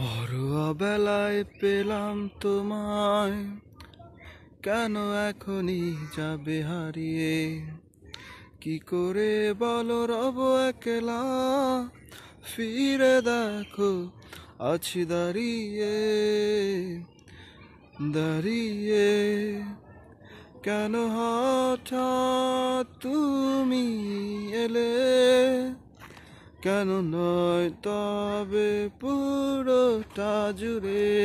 ভরোয়া বেলায় পেলাম তোমায় কেন এখনই যাবে হারিয়ে কি করে বলো রব একলা ফিরে দেখো আছি দাঁড়িয়ে দাঁড়িয়ে কেন হঠাৎ তুমি এলে কেন নয় তবে পুরোটা জুড়ে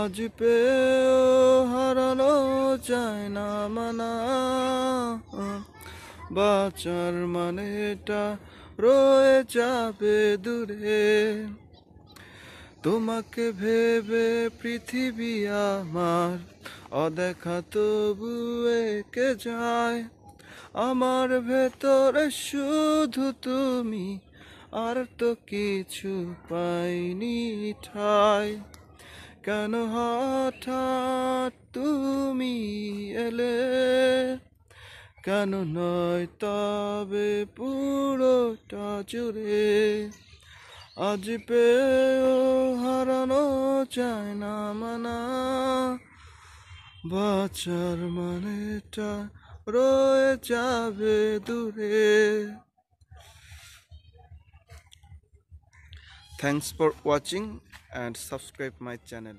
আজ পেয়েও হারানো চায় না মানা বাঁচার মানেটা রয়ে যাবে দূরে তোমাকে ভেবে পৃথিবী আমার অদেখা তবু একে যায় আমার ভেতরে শুধু তুমি আর তো কিছু পাইনি ঠাই কেন হঠাৎ তুমি এলে কেন নয় তবে পুরোটা জুড়ে আজ পেয়েও হারানো চায় না মানা বাঁচার মানেটা রয়ে যাবে দূরে thanks for watching and subscribe my channel